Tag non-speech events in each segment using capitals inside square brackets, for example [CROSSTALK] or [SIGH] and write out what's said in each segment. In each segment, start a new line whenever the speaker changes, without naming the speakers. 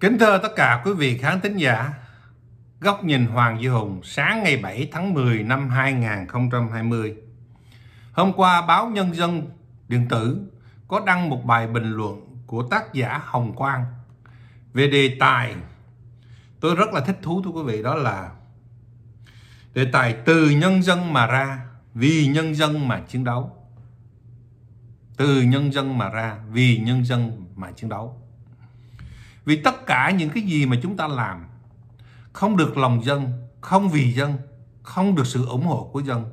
Kính thưa tất cả quý vị khán thính giả, Góc nhìn Hoàng Duy Hùng sáng ngày 7 tháng 10 năm 2020. Hôm qua báo Nhân dân điện tử có đăng một bài bình luận của tác giả Hồng Quang về đề tài tôi rất là thích thú thưa quý vị đó là đề tài từ nhân dân mà ra vì nhân dân mà chiến đấu từ nhân dân mà ra vì nhân dân mà chiến đấu vì tất cả những cái gì mà chúng ta làm không được lòng dân, không vì dân, không được sự ủng hộ của dân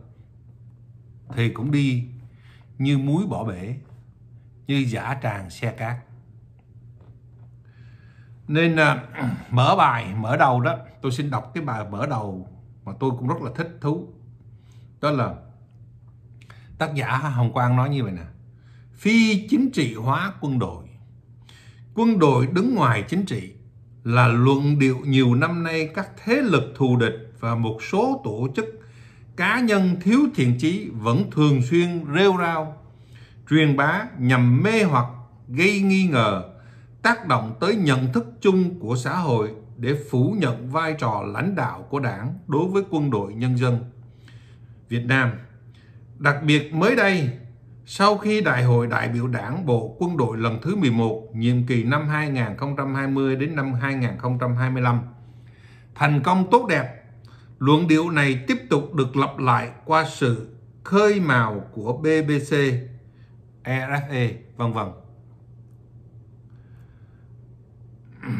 thì cũng đi như muối bỏ bể, như giả tràng xe cát. Nên à, [CLEARS THROAT] mở bài, mở đầu đó, tôi xin đọc cái bài mở đầu mà tôi cũng rất là thích thú. Đó là tác giả Hồng Quang nói như vậy nè. Phi chính trị hóa quân đội quân đội đứng ngoài chính trị là luận điệu nhiều năm nay các thế lực thù địch và một số tổ chức cá nhân thiếu thiện chí vẫn thường xuyên rêu rao truyền bá nhằm mê hoặc gây nghi ngờ tác động tới nhận thức chung của xã hội để phủ nhận vai trò lãnh đạo của đảng đối với quân đội nhân dân Việt Nam. Đặc biệt mới đây, sau khi Đại hội đại biểu Đảng Bộ Quân đội lần thứ 11, nhiệm kỳ năm 2020 đến năm 2025, thành công tốt đẹp, luận điệu này tiếp tục được lặp lại qua sự khơi mào của BBC, EFE, vân vân. [CLEARS THROAT]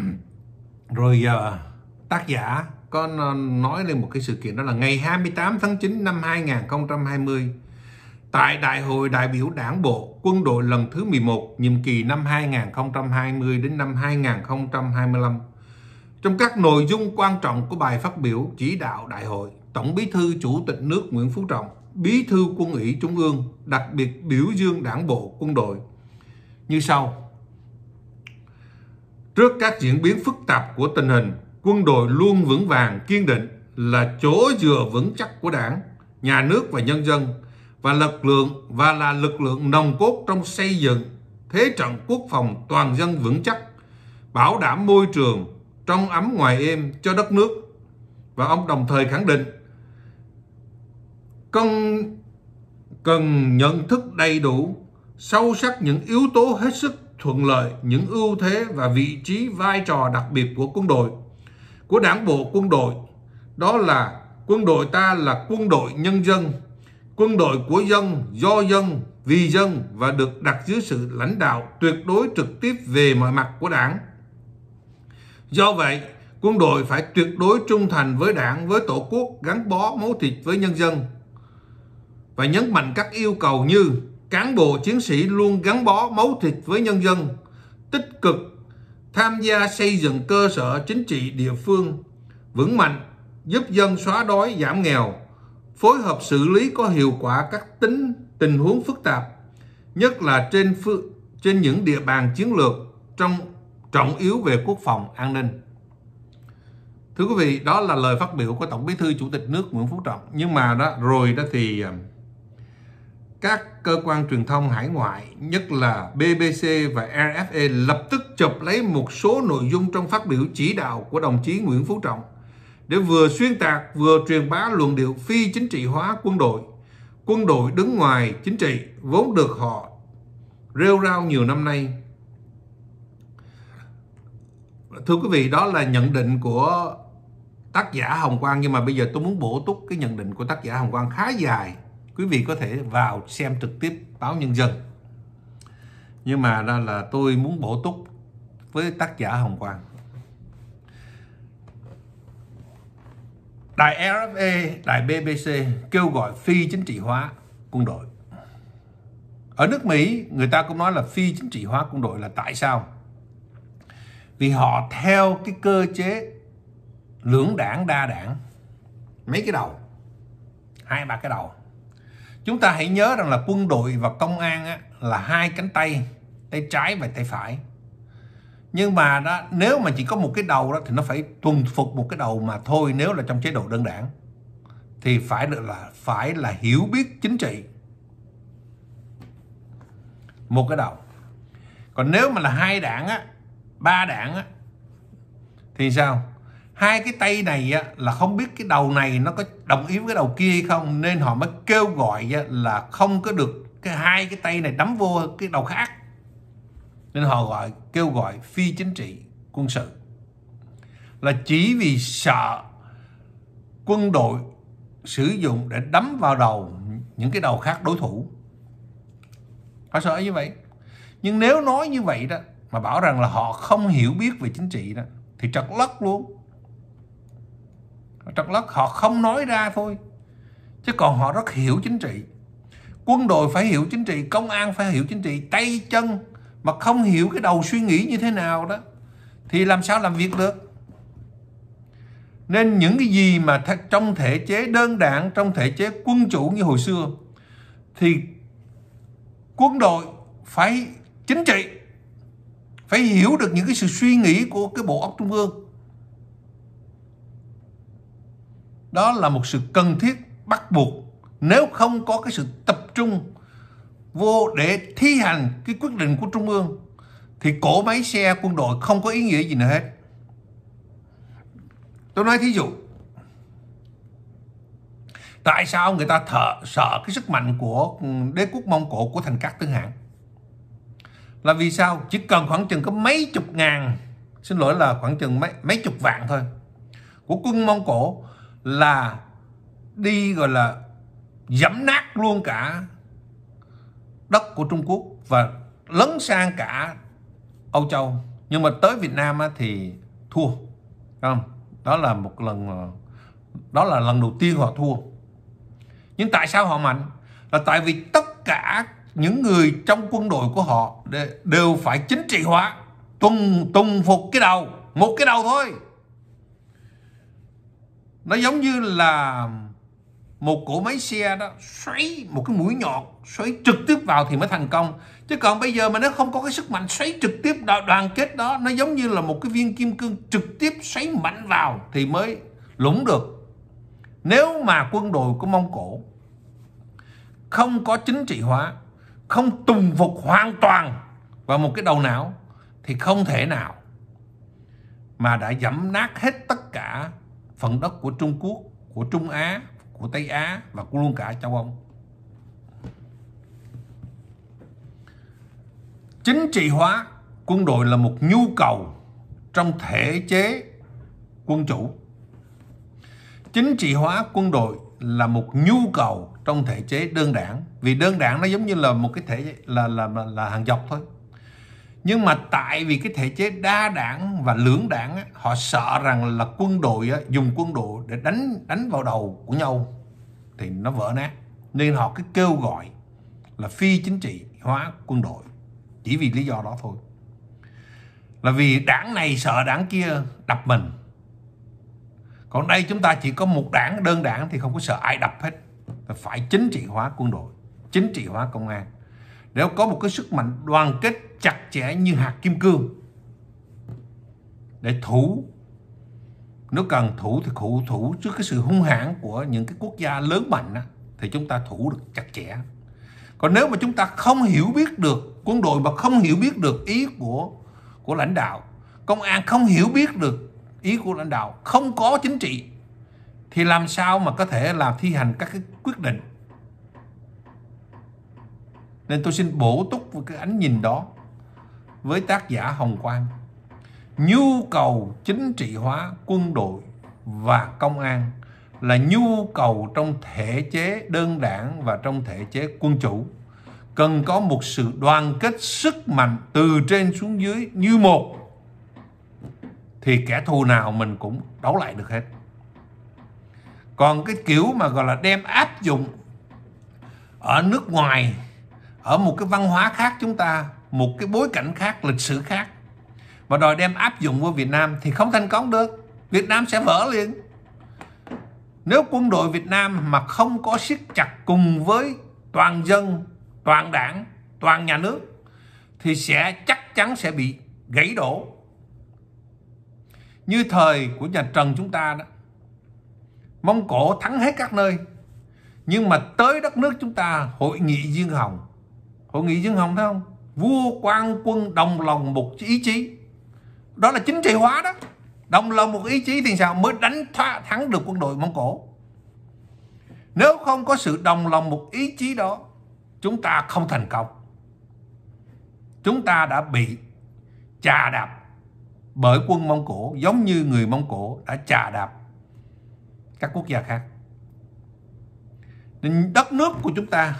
Rồi giờ tác giả có nói lên một cái sự kiện đó là ngày 28 tháng 9 năm 2020, tại Đại hội đại biểu Đảng bộ Quân đội lần thứ 11 nhiệm kỳ năm 2020 đến năm 2025. Trong các nội dung quan trọng của bài phát biểu chỉ đạo đại hội, Tổng Bí thư Chủ tịch nước Nguyễn Phú Trọng, Bí thư Quân ủy Trung ương đặc biệt biểu dương Đảng bộ quân đội như sau. Trước các diễn biến phức tạp của tình hình, quân đội luôn vững vàng kiên định là chỗ dựa vững chắc của Đảng, nhà nước và nhân dân và lực lượng và là lực lượng nồng cốt trong xây dựng thế trận quốc phòng toàn dân vững chắc, bảo đảm môi trường trong ấm ngoài êm cho đất nước. Và ông đồng thời khẳng định cần cần nhận thức đầy đủ, sâu sắc những yếu tố hết sức thuận lợi, những ưu thế và vị trí vai trò đặc biệt của quân đội, của đảng bộ quân đội. Đó là quân đội ta là quân đội nhân dân quân đội của dân, do dân, vì dân và được đặt dưới sự lãnh đạo tuyệt đối trực tiếp về mọi mặt của đảng. Do vậy, quân đội phải tuyệt đối trung thành với đảng, với tổ quốc, gắn bó máu thịt với nhân dân. Và nhấn mạnh các yêu cầu như cán bộ chiến sĩ luôn gắn bó máu thịt với nhân dân, tích cực tham gia xây dựng cơ sở chính trị địa phương vững mạnh, giúp dân xóa đói, giảm nghèo, phối hợp xử lý có hiệu quả các tính tình huống phức tạp, nhất là trên phương, trên những địa bàn chiến lược trong trọng yếu về quốc phòng an ninh. Thưa quý vị, đó là lời phát biểu của Tổng Bí thư Chủ tịch nước Nguyễn Phú Trọng. Nhưng mà đó rồi đó thì à, các cơ quan truyền thông hải ngoại, nhất là BBC và RFA lập tức chụp lấy một số nội dung trong phát biểu chỉ đạo của đồng chí Nguyễn Phú Trọng để vừa xuyên tạc vừa truyền bá luận điệu phi chính trị hóa quân đội. Quân đội đứng ngoài chính trị vốn được họ rêu rao nhiều năm nay. Thưa quý vị, đó là nhận định của tác giả Hồng Quang nhưng mà bây giờ tôi muốn bổ túc cái nhận định của tác giả Hồng Quang khá dài. Quý vị có thể vào xem trực tiếp báo Nhân dân. Nhưng mà là, là tôi muốn bổ túc với tác giả Hồng Quang. Đài RFA, đài BBC kêu gọi phi chính trị hóa quân đội. Ở nước Mỹ, người ta cũng nói là phi chính trị hóa quân đội là tại sao? Vì họ theo cái cơ chế lưỡng đảng đa đảng. Mấy cái đầu, hai ba cái đầu. Chúng ta hãy nhớ rằng là quân đội và công an á, là hai cánh tay, tay trái và tay phải nhưng mà đó, nếu mà chỉ có một cái đầu đó thì nó phải tuân phục một cái đầu mà thôi nếu là trong chế độ đơn đảng thì phải được là phải là hiểu biết chính trị một cái đầu còn nếu mà là hai đảng á ba đảng á thì sao hai cái tay này á, là không biết cái đầu này nó có đồng ý với cái đầu kia hay không nên họ mới kêu gọi á, là không có được cái hai cái tay này đấm vô cái đầu khác nên họ gọi kêu gọi phi chính trị quân sự là chỉ vì sợ quân đội sử dụng để đấm vào đầu những cái đầu khác đối thủ họ sợ như vậy nhưng nếu nói như vậy đó mà bảo rằng là họ không hiểu biết về chính trị đó thì trật lất luôn trật lất họ không nói ra thôi chứ còn họ rất hiểu chính trị quân đội phải hiểu chính trị công an phải hiểu chính trị tay chân mà không hiểu cái đầu suy nghĩ như thế nào đó thì làm sao làm việc được nên những cái gì mà th- trong thể chế đơn đảng trong thể chế quân chủ như hồi xưa thì quân đội phải chính trị phải hiểu được những cái sự suy nghĩ của cái bộ óc trung ương đó là một sự cần thiết bắt buộc nếu không có cái sự tập trung vô để thi hành cái quyết định của Trung ương thì cổ máy xe quân đội không có ý nghĩa gì nữa hết. Tôi nói thí dụ Tại sao người ta thợ, sợ cái sức mạnh của đế quốc Mông Cổ của thành các tướng hạng Là vì sao? Chỉ cần khoảng chừng có mấy chục ngàn Xin lỗi là khoảng chừng mấy, mấy chục vạn thôi Của quân Mông Cổ là đi gọi là dẫm nát luôn cả đất của Trung Quốc và lấn sang cả Âu Châu nhưng mà tới Việt Nam thì thua không đó là một lần ờ, đó là lần đầu tiên họ thua nhưng tại sao họ mạnh là tại vì tất cả những người trong quân đội của họ đều phải chính trị hóa tuân tuân phục cái đầu một cái đầu thôi nó giống như là một cỗ máy xe đó xoáy một cái mũi nhọn xoáy trực tiếp vào thì mới thành công chứ còn bây giờ mà nó không có cái sức mạnh xoáy trực tiếp đoàn kết đó nó giống như là một cái viên kim cương trực tiếp xoáy mạnh vào thì mới lũng được nếu mà quân đội của mông cổ không có chính trị hóa không tùng phục hoàn toàn vào một cái đầu não thì không thể nào mà đã dẫm nát hết tất cả phần đất của trung quốc của trung á của Tây Á và của luôn cả châu Âu. Chính trị hóa quân đội là một nhu cầu trong thể chế quân chủ. Chính trị hóa quân đội là một nhu cầu trong thể chế đơn đảng vì đơn đảng nó giống như là một cái thể là là là, là hàng dọc thôi nhưng mà tại vì cái thể chế đa đảng và lưỡng đảng họ sợ rằng là quân đội dùng quân đội để đánh đánh vào đầu của nhau thì nó vỡ nát nên họ cứ kêu gọi là phi chính trị hóa quân đội chỉ vì lý do đó thôi là vì đảng này sợ đảng kia đập mình còn đây chúng ta chỉ có một đảng đơn đảng thì không có sợ ai đập hết phải chính trị hóa quân đội chính trị hóa công an để có một cái sức mạnh đoàn kết chặt chẽ như hạt kim cương để thủ nếu cần thủ thì thủ thủ trước cái sự hung hãn của những cái quốc gia lớn mạnh đó, thì chúng ta thủ được chặt chẽ còn nếu mà chúng ta không hiểu biết được quân đội mà không hiểu biết được ý của của lãnh đạo công an không hiểu biết được ý của lãnh đạo không có chính trị thì làm sao mà có thể làm thi hành các cái quyết định nên tôi xin bổ túc với cái ánh nhìn đó với tác giả Hồng Quang. Nhu cầu chính trị hóa quân đội và công an là nhu cầu trong thể chế đơn đảng và trong thể chế quân chủ. Cần có một sự đoàn kết sức mạnh từ trên xuống dưới như một thì kẻ thù nào mình cũng đấu lại được hết. Còn cái kiểu mà gọi là đem áp dụng ở nước ngoài ở một cái văn hóa khác chúng ta một cái bối cảnh khác lịch sử khác mà đòi đem áp dụng vào Việt Nam thì không thành công được Việt Nam sẽ vỡ liền nếu quân đội Việt Nam mà không có siết chặt cùng với toàn dân toàn đảng toàn nhà nước thì sẽ chắc chắn sẽ bị gãy đổ như thời của nhà Trần chúng ta đó Mông Cổ thắng hết các nơi nhưng mà tới đất nước chúng ta hội nghị riêng hồng hội nghị dân hồng thấy không vua quan quân đồng lòng một ý chí đó là chính trị hóa đó đồng lòng một ý chí thì sao mới đánh thoa, thắng được quân đội mông cổ nếu không có sự đồng lòng một ý chí đó chúng ta không thành công chúng ta đã bị chà đạp bởi quân mông cổ giống như người mông cổ đã chà đạp các quốc gia khác nên đất nước của chúng ta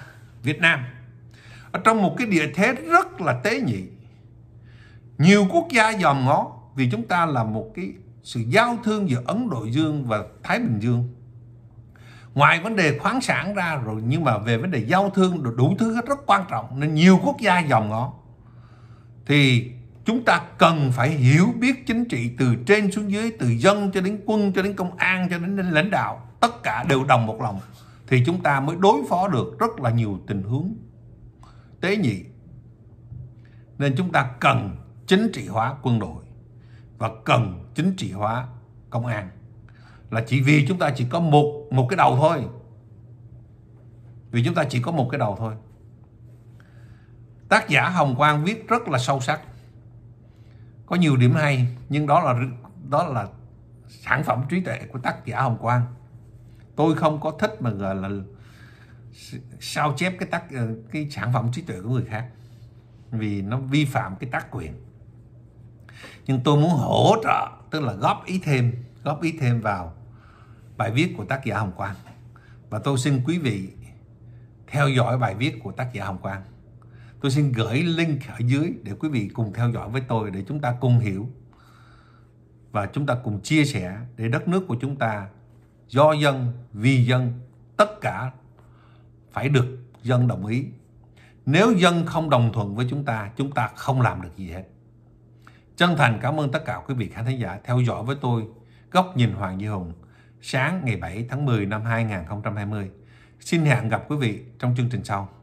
việt nam ở trong một cái địa thế rất là tế nhị nhiều quốc gia dòm ngó vì chúng ta là một cái sự giao thương giữa Ấn Độ Dương và Thái Bình Dương ngoài vấn đề khoáng sản ra rồi nhưng mà về vấn đề giao thương đủ, đủ thứ rất quan trọng nên nhiều quốc gia dòm ngó thì chúng ta cần phải hiểu biết chính trị từ trên xuống dưới từ dân cho đến quân cho đến công an cho đến lãnh đạo tất cả đều đồng một lòng thì chúng ta mới đối phó được rất là nhiều tình huống tế nhị. Nên chúng ta cần chính trị hóa quân đội và cần chính trị hóa công an. Là chỉ vì chúng ta chỉ có một một cái đầu thôi. Vì chúng ta chỉ có một cái đầu thôi. Tác giả Hồng Quang viết rất là sâu sắc. Có nhiều điểm hay nhưng đó là đó là sản phẩm trí tuệ của tác giả Hồng Quang. Tôi không có thích mà gọi là sao chép cái tác ờ, cái sản phẩm trí tuệ của người khác vì nó vi phạm cái tác quyền nhưng tôi muốn hỗ trợ tức là góp ý thêm góp ý thêm vào bài viết của tác giả Hồng Quang và tôi xin quý vị theo dõi bài viết của tác giả Hồng Quang tôi xin gửi link ở dưới để quý vị cùng theo dõi với tôi để chúng ta cùng hiểu và chúng ta cùng chia sẻ để đất nước của chúng ta do dân vì dân tất cả phải được dân đồng ý. Nếu dân không đồng thuận với chúng ta, chúng ta không làm được gì hết. Chân thành cảm ơn tất cả quý vị khán thính giả theo dõi với tôi Góc nhìn Hoàng Duy Hùng sáng ngày 7 tháng 10 năm 2020. Xin hẹn gặp quý vị trong chương trình sau.